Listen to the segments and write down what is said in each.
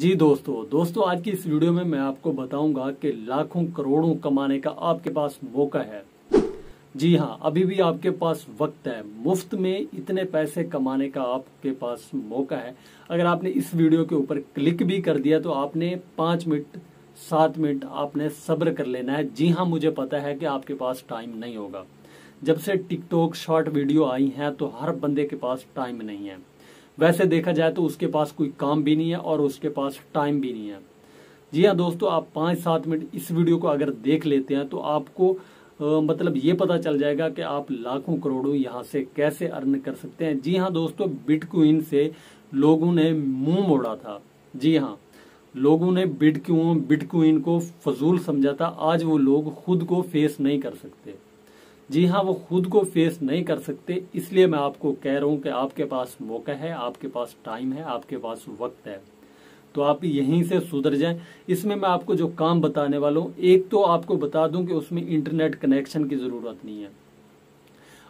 जी दोस्तों दोस्तों आज की इस वीडियो में मैं आपको बताऊंगा कि लाखों करोड़ों कमाने का आपके पास मौका है जी हाँ अभी भी आपके पास वक्त है मुफ्त में इतने पैसे कमाने का आपके पास मौका है अगर आपने इस वीडियो के ऊपर क्लिक भी कर दिया तो आपने पांच मिनट सात मिनट आपने सब्र कर लेना है जी हाँ मुझे पता है कि आपके पास टाइम नहीं होगा जब से टिकटॉक शॉर्ट वीडियो आई हैं तो हर बंदे के पास टाइम नहीं है वैसे देखा जाए तो उसके पास कोई काम भी नहीं है और उसके पास टाइम भी नहीं है जी हाँ दोस्तों आप पाँच सात मिनट इस वीडियो को अगर देख लेते हैं तो आपको आ, मतलब ये पता चल जाएगा कि आप लाखों करोड़ों यहाँ से कैसे अर्न कर सकते हैं जी हाँ दोस्तों बिटकॉइन से लोगों ने मुंह मोड़ा था जी हाँ लोगों ने बिटकॉइन बिटकॉइन को फजूल समझा था आज वो लोग खुद को फेस नहीं कर सकते जी हाँ वो खुद को फेस नहीं कर सकते इसलिए मैं आपको कह रहा हूँ कि आपके पास मौका है आपके पास टाइम है आपके पास वक्त है तो आप यहीं से सुधर जाएं इसमें मैं आपको जो काम बताने वाला हूँ एक तो आपको बता दूं कि उसमें इंटरनेट कनेक्शन की ज़रूरत नहीं है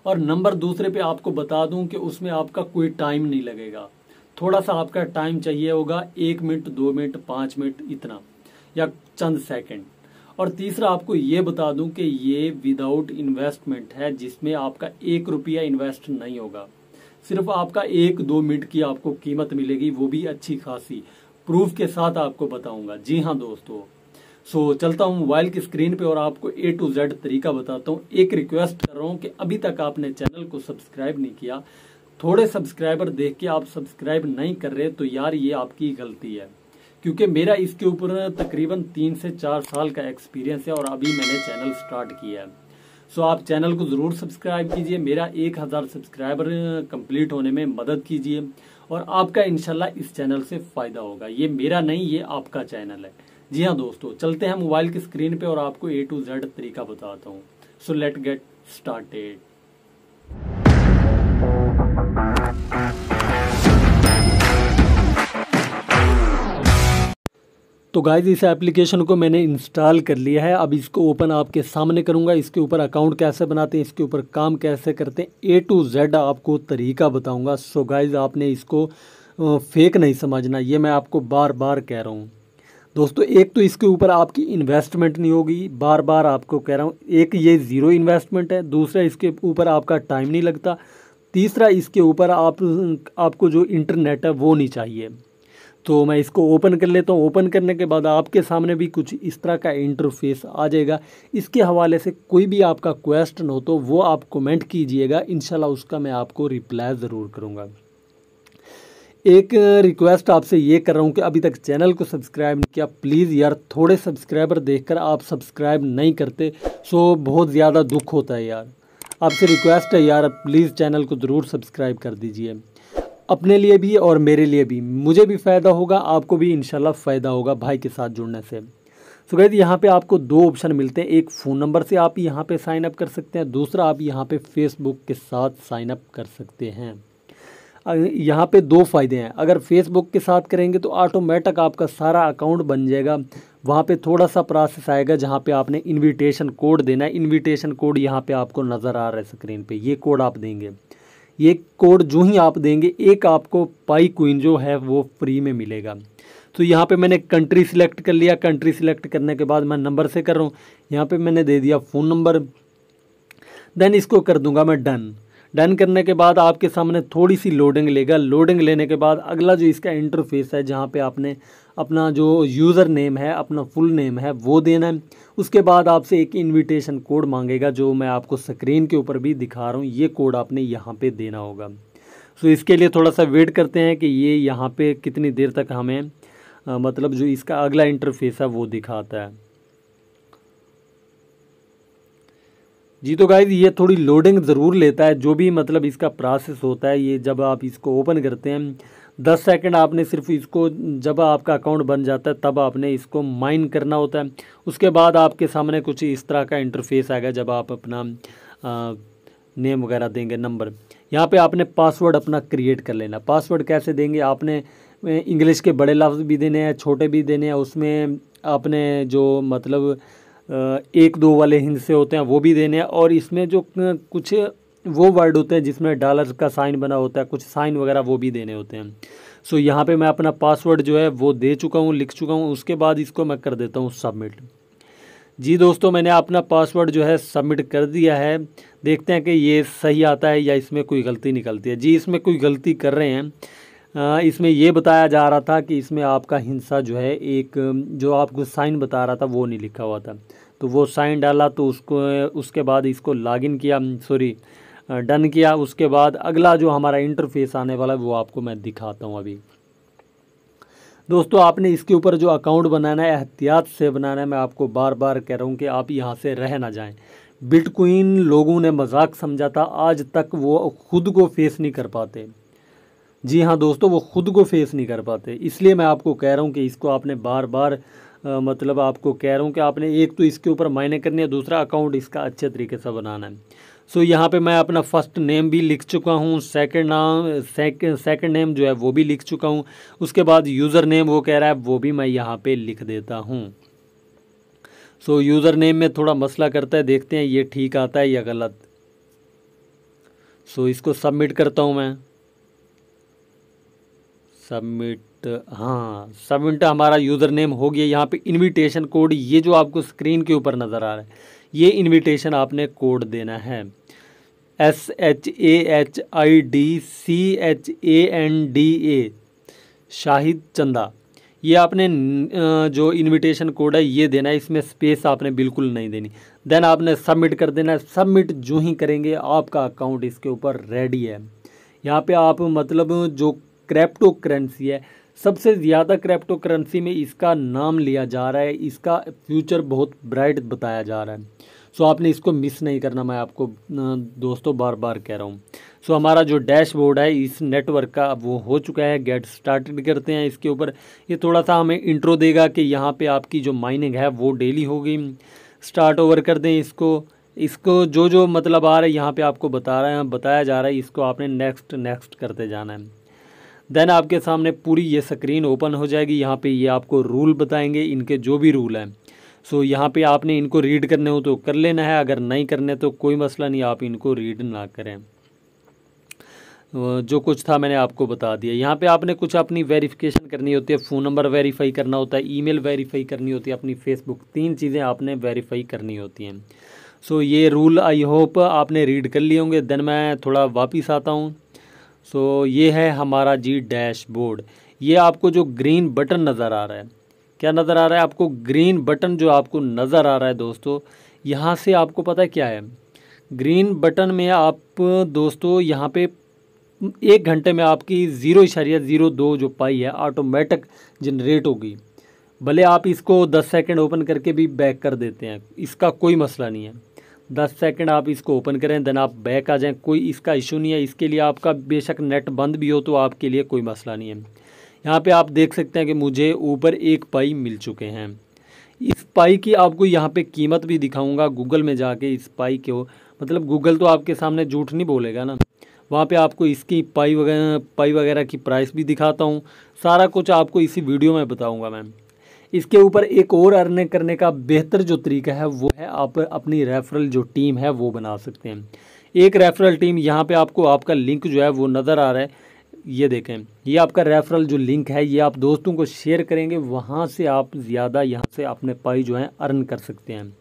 और नंबर दूसरे पे आपको बता दूं कि उसमें आपका कोई टाइम नहीं लगेगा थोड़ा सा आपका टाइम चाहिए होगा एक मिनट दो मिनट पांच मिनट इतना या चंद सेकंड और तीसरा आपको ये बता दूं कि ये विदाउट इन्वेस्टमेंट है जिसमें आपका एक रुपया इन्वेस्ट नहीं होगा सिर्फ आपका एक दो मिनट की आपको कीमत मिलेगी वो भी अच्छी खासी प्रूफ के साथ आपको बताऊंगा जी हाँ दोस्तों सो so, चलता हूँ मोबाइल की स्क्रीन पे और आपको ए टू जेड तरीका बताता हूँ एक रिक्वेस्ट कर रहा हूँ कि अभी तक आपने चैनल को सब्सक्राइब नहीं किया थोड़े सब्सक्राइबर देख के आप सब्सक्राइब नहीं कर रहे तो यार ये आपकी गलती है क्योंकि मेरा इसके ऊपर तकरीबन तीन से चार साल का एक्सपीरियंस है और अभी मैंने चैनल स्टार्ट किया है सो आप चैनल को ज़रूर सब्सक्राइब कीजिए मेरा एक हज़ार सब्सक्राइबर कंप्लीट होने में मदद कीजिए और आपका इनशाला इस चैनल से फ़ायदा होगा ये मेरा नहीं ये आपका चैनल है जी हाँ दोस्तों चलते हैं मोबाइल की स्क्रीन पे और आपको ए टू जेड तरीका बताता हूँ सो लेट गेट स्टार्टेड तो गाइज इस एप्लीकेशन को मैंने इंस्टॉल कर लिया है अब इसको ओपन आपके सामने करूँगा इसके ऊपर अकाउंट कैसे बनाते हैं इसके ऊपर काम कैसे करते हैं ए टू जेड आपको तरीका बताऊँगा सो गाइज आपने इसको फेक नहीं समझना ये मैं आपको बार बार कह रहा हूँ दोस्तों एक तो इसके ऊपर आपकी इन्वेस्टमेंट नहीं होगी बार बार आपको कह रहा हूँ एक ये ज़ीरो इन्वेस्टमेंट है दूसरा इसके ऊपर आपका टाइम नहीं लगता तीसरा इसके ऊपर आप आपको जो इंटरनेट है वो नहीं चाहिए तो मैं इसको ओपन कर लेता हूँ ओपन करने के बाद आपके सामने भी कुछ इस तरह का इंटरफेस आ जाएगा इसके हवाले से कोई भी आपका क्वेश्चन हो तो वो आप कमेंट कीजिएगा इन उसका मैं आपको रिप्लाई ज़रूर करूँगा एक रिक्वेस्ट आपसे ये कर रहा हूँ कि अभी तक चैनल को सब्सक्राइब नहीं किया प्लीज़ यार थोड़े सब्सक्राइबर देखकर आप सब्सक्राइब नहीं करते सो बहुत ज़्यादा दुख होता है यार आपसे रिक्वेस्ट है यार प्लीज़ चैनल को ज़रूर सब्सक्राइब कर दीजिए अपने लिए भी और मेरे लिए भी मुझे भी फ़ायदा होगा आपको भी इन फ़ायदा होगा भाई के साथ जुड़ने से सो गैद यहाँ पे आपको दो ऑप्शन मिलते हैं एक फ़ोन नंबर से आप यहाँ पे साइन अप कर सकते हैं दूसरा आप यहाँ पे फेसबुक के साथ साइन अप कर सकते हैं यहाँ पे दो फ़ायदे हैं अगर फेसबुक के साथ करेंगे तो ऑटोमेटिक आपका सारा अकाउंट बन जाएगा वहाँ पे थोड़ा सा प्रोसेस आएगा जहाँ पे आपने इनविटेशन कोड देना है इन्विटेशन कोड यहाँ पे आपको नज़र आ रहा है स्क्रीन पे ये कोड आप देंगे ये कोड जो ही आप देंगे एक आपको पाई क्वीन जो है वो फ्री में मिलेगा तो यहाँ पे मैंने कंट्री सिलेक्ट कर लिया कंट्री सिलेक्ट करने के बाद मैं नंबर से कर रहा हूँ यहाँ पे मैंने दे दिया फ़ोन नंबर देन इसको कर दूंगा मैं डन डन करने के बाद आपके सामने थोड़ी सी लोडिंग लेगा लोडिंग लेने के बाद अगला जो इसका इंटरफेस है जहाँ पे आपने अपना जो यूज़र नेम है अपना फुल नेम है वो देना है उसके बाद आपसे एक इनविटेशन कोड मांगेगा जो मैं आपको स्क्रीन के ऊपर भी दिखा रहा हूँ ये कोड आपने यहाँ पे देना होगा सो इसके लिए थोड़ा सा वेट करते हैं कि ये यहाँ पे कितनी देर तक हमें आ, मतलब जो इसका अगला इंटरफेस है वो दिखाता है जी तो गाइज ये थोड़ी लोडिंग ज़रूर लेता है जो भी मतलब इसका प्रोसेस होता है ये जब आप इसको ओपन करते हैं दस सेकंड आपने सिर्फ इसको जब आपका अकाउंट बन जाता है तब आपने इसको माइन करना होता है उसके बाद आपके सामने कुछ इस तरह का इंटरफेस आएगा जब आप अपना आ, नेम वगैरह देंगे नंबर यहाँ पे आपने पासवर्ड अपना क्रिएट कर लेना पासवर्ड कैसे देंगे आपने इंग्लिश के बड़े लफ्ज़ भी देने हैं छोटे भी देने हैं उसमें आपने जो मतलब एक दो वाले हिंसे होते हैं वो भी देने हैं और इसमें जो कुछ वो वर्ड होते हैं जिसमें डॉलर का साइन बना होता है कुछ साइन वगैरह वो भी देने होते हैं सो so, यहाँ पे मैं अपना पासवर्ड जो है वो दे चुका हूँ लिख चुका हूँ उसके बाद इसको मैं कर देता हूँ सबमिट जी दोस्तों मैंने अपना पासवर्ड जो है सबमिट कर दिया है देखते हैं कि ये सही आता है या इसमें कोई गलती निकलती है जी इसमें कोई गलती कर रहे हैं इसमें यह बताया जा रहा था कि इसमें आपका हिंसा जो है एक जो आपको साइन बता रहा था वो नहीं लिखा हुआ था तो वो साइन डाला तो उसको उसके बाद इसको लॉगिन किया सॉरी डन किया उसके बाद अगला जो हमारा इंटरफेस आने वाला है वो आपको मैं दिखाता हूँ अभी दोस्तों आपने इसके ऊपर जो अकाउंट बनाना है एहतियात से बनाना है मैं आपको बार बार कह रहा हूँ कि आप यहाँ से रह ना जाएँ बिटकॉइन लोगों ने मजाक समझा था आज तक वो खुद को फेस नहीं कर पाते जी हाँ दोस्तों वो खुद को फेस नहीं कर पाते इसलिए मैं आपको कह रहा हूँ कि इसको आपने बार बार आ, मतलब आपको कह रहा हूँ कि आपने एक तो इसके ऊपर मायने करनी है दूसरा अकाउंट इसका अच्छे तरीके से बनाना है सो so, यहाँ पे मैं अपना फर्स्ट नेम भी लिख चुका हूँ सेकंड नाम सेकंड सेकंड नेम जो है वो भी लिख चुका हूँ उसके बाद यूज़र नेम वो कह रहा है वो भी मैं यहाँ पे लिख देता हूँ सो यूज़र नेम में थोड़ा मसला करता है देखते हैं ये ठीक आता है या गलत सो so, इसको सबमिट करता हूँ मैं सबमिट हाँ सबमिट हमारा यूज़र नेम हो गया यहाँ पे इनविटेशन कोड ये जो आपको स्क्रीन के ऊपर नज़र आ रहा है ये इनविटेशन आपने कोड देना है S H A H I D C H A N D A Shahid Chanda ये आपने जो इनविटेशन कोड है ये देना है इसमें स्पेस आपने बिल्कुल नहीं देनी देन आपने सबमिट कर देना है सबमिट जो ही करेंगे आपका अकाउंट इसके ऊपर रेडी है यहाँ पे आप मतलब जो क्रैप्टो करेंसी है सबसे ज़्यादा क्रैप्टो करेंसी में इसका नाम लिया जा रहा है इसका फ्यूचर बहुत ब्राइट बताया जा रहा है सो आपने इसको मिस नहीं करना मैं आपको दोस्तों बार बार कह रहा हूँ सो so, हमारा जो डैशबोर्ड है इस नेटवर्क का वो हो चुका है गेट स्टार्टेड करते हैं इसके ऊपर ये थोड़ा सा हमें इंट्रो देगा कि यहाँ पे आपकी जो माइनिंग है वो डेली होगी स्टार्ट ओवर कर दें इसको इसको जो जो मतलब आ रहा है यहाँ पे आपको बता रहे हैं बताया जा रहा है इसको आपने नेक्स्ट नेक्स्ट करते जाना है देन आपके सामने पूरी ये स्क्रीन ओपन हो जाएगी यहाँ पे ये आपको रूल बताएंगे इनके जो भी रूल हैं सो यहाँ पे आपने इनको रीड करने हो तो कर लेना है अगर नहीं करने तो कोई मसला नहीं आप इनको रीड ना करें जो कुछ था मैंने आपको बता दिया यहाँ पे आपने कुछ अपनी वेरिफिकेशन करनी होती है फ़ोन नंबर वेरीफाई करना होता है ईमेल वेरीफाई करनी होती है अपनी फेसबुक तीन चीज़ें आपने वेरीफाई करनी होती हैं सो so, ये रूल आई होप आपने रीड कर लिए होंगे देन मैं थोड़ा वापस आता हूँ सो so, ये है हमारा जी डैशबोर्ड ये आपको जो ग्रीन बटन नज़र आ रहा है क्या नज़र आ रहा है आपको ग्रीन बटन जो आपको नज़र आ रहा है दोस्तों यहाँ से आपको पता है क्या है ग्रीन बटन में आप दोस्तों यहाँ पे एक घंटे में आपकी ज़ीरो इशारिया ज़ीरो दो जो पाई है ऑटोमेटिक जनरेट होगी भले आप इसको दस सेकेंड ओपन करके भी बैक कर देते हैं इसका कोई मसला नहीं है दस सेकेंड आप इसको ओपन करें देन आप बैक आ जाएं कोई इसका इशू नहीं है इसके लिए आपका बेशक नेट बंद भी हो तो आपके लिए कोई मसला नहीं है यहाँ पे आप देख सकते हैं कि मुझे ऊपर एक पाई मिल चुके हैं इस पाई की आपको यहाँ पे कीमत भी दिखाऊंगा गूगल में जाके इस पाई को मतलब गूगल तो आपके सामने झूठ नहीं बोलेगा ना वहाँ पे आपको इसकी पाई वगैरह पाई वगैरह की प्राइस भी दिखाता हूँ सारा कुछ आपको इसी वीडियो में बताऊँगा मैं इसके ऊपर एक और अर्न करने का बेहतर जो तरीका है वो है आप अपनी रेफरल जो टीम है वो बना सकते हैं एक रेफरल टीम यहाँ पे आपको आपका लिंक जो है वो नज़र आ रहा है ये देखें ये आपका रेफरल जो लिंक है ये आप दोस्तों को शेयर करेंगे वहाँ से आप ज़्यादा यहाँ से अपने पाई जो है अर्न कर सकते हैं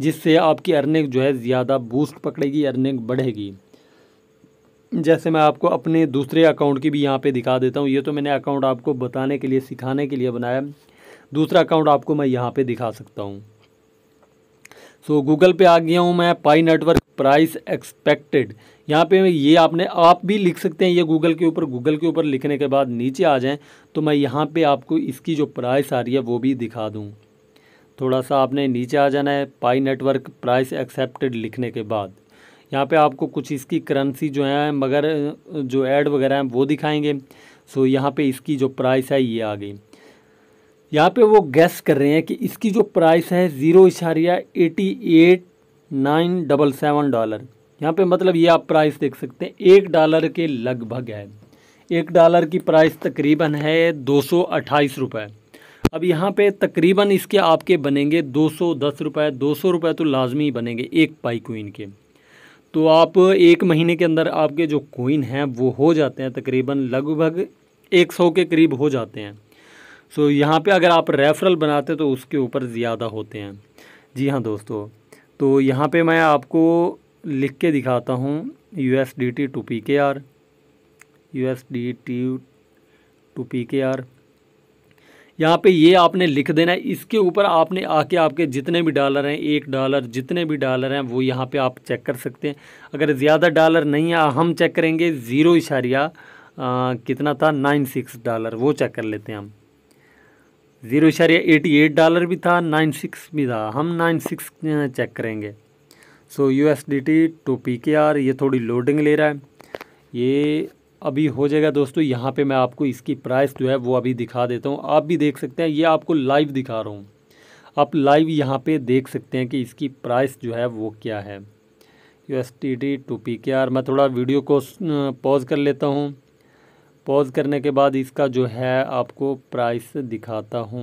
जिससे आपकी अर्निंग जो है ज़्यादा बूस्ट पकड़ेगी अर्निंग बढ़ेगी जैसे मैं आपको अपने दूसरे अकाउंट की भी यहाँ पे दिखा देता हूँ ये तो मैंने अकाउंट आपको बताने के लिए सिखाने के लिए बनाया दूसरा अकाउंट आपको मैं यहाँ पे दिखा सकता हूँ सो गूगल पे आ गया हूँ मैं पाई नेटवर्क प्राइस एक्सपेक्टेड यहाँ पे ये आपने आप भी लिख सकते हैं ये गूगल के ऊपर गूगल के ऊपर लिखने के बाद नीचे आ जाएं तो मैं यहाँ पे आपको इसकी जो प्राइस आ रही है वो भी दिखा दूँ थोड़ा सा आपने नीचे आ जाना है पाई नेटवर्क प्राइस एक्सेप्टेड लिखने के बाद यहाँ पे आपको कुछ इसकी करेंसी जो है मगर जो एड वगैरह हैं वो दिखाएँगे सो यहाँ पर इसकी जो प्राइस है ये आ गई यहाँ पे वो गैस कर रहे हैं कि इसकी जो प्राइस है ज़ीरो इशारिया eighty eight nine double seven dollar यहाँ पे मतलब ये आप प्राइस देख सकते हैं एक डॉलर के लगभग है एक डॉलर की प्राइस तकरीबन है दो सौ अट्ठाईस रुपये अब यहाँ पे तकरीबन इसके आपके बनेंगे दो सौ दस रुपये दो सौ रुपये तो लाजमी बनेंगे एक पाई कोइन के तो आप एक महीने के अंदर आपके जो कोइन हैं वो हो जाते हैं तकरीबन लगभग एक सौ के करीब हो जाते हैं सो यहाँ पे अगर आप रेफरल बनाते तो उसके ऊपर ज़्यादा होते हैं जी हाँ दोस्तों तो यहाँ पे मैं आपको लिख के दिखाता हूँ U S D T to P K R U S D T to P K R यहाँ पे ये आपने लिख देना है इसके ऊपर आपने आके आपके जितने भी डॉलर हैं एक डॉलर जितने भी डॉलर हैं वो यहाँ पे आप चेक कर सकते हैं अगर ज़्यादा डॉलर नहीं है हम चेक करेंगे ज़ीरो इशारिया कितना था नाइन सिक्स डॉलर वो चेक कर लेते हैं हम ज़ीरो इशारिया एटी एट डॉलर भी था नाइन सिक्स भी था हम नाइन सिक्स चेक करेंगे so U S D T to P K R ये थोड़ी लोडिंग ले रहा है ये अभी हो जाएगा दोस्तों यहाँ पे मैं आपको इसकी प्राइस जो है वो अभी दिखा देता हूँ आप भी देख सकते हैं ये आपको लाइव दिखा रहा हूँ आप लाइव यहाँ पे देख सकते हैं कि इसकी प्राइस जो है वो क्या है U S T T to P K R मैं थोड़ा वीडियो को पॉज कर लेता हूँ पॉज करने के बाद इसका जो है आपको प्राइस दिखाता हूँ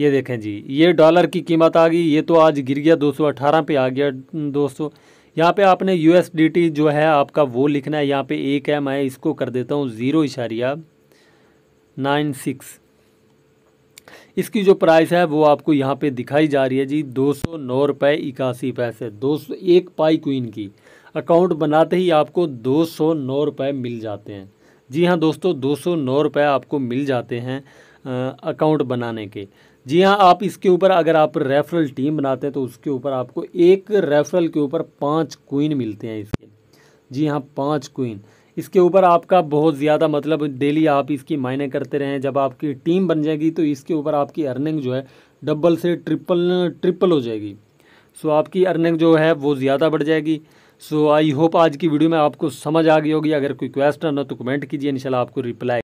ये देखें जी ये डॉलर की कीमत आ गई ये तो आज गिर गया 218 पे आ गया दोस्तों यहाँ पे आपने यू जो है आपका वो लिखना है यहाँ पे एक है मैं इसको कर देता हूँ ज़ीरो इशारिया नाइन सिक्स इसकी जो प्राइस है वो आपको यहाँ पे दिखाई जा रही है जी दो सौ नौ रुपये इक्यासी पैसे दो सौ एक पाई क्वीन की अकाउंट बनाते ही आपको दो सौ नौ रुपये मिल जाते हैं जी हाँ दोस्तों दो सौ नौ रुपये आपको मिल जाते हैं अकाउंट बनाने के जी हाँ आप इसके ऊपर अगर आप रेफरल टीम बनाते हैं तो उसके ऊपर आपको एक रेफरल के ऊपर पाँच क्वीन मिलते हैं इसके जी हाँ पाँच क्वीन इसके ऊपर आपका बहुत ज़्यादा मतलब डेली आप इसकी मायने करते रहें जब आपकी टीम बन जाएगी तो इसके ऊपर आपकी अर्निंग जो है डबल से ट्रिपल ट्रिपल हो जाएगी सो आपकी अर्निंग जो है वो ज़्यादा बढ़ जाएगी सो आई होप आज की वीडियो में आपको समझ आ गई होगी अगर कोई क्वेश्चन हो तो कमेंट कीजिए इनशाला आपको रिप्लाई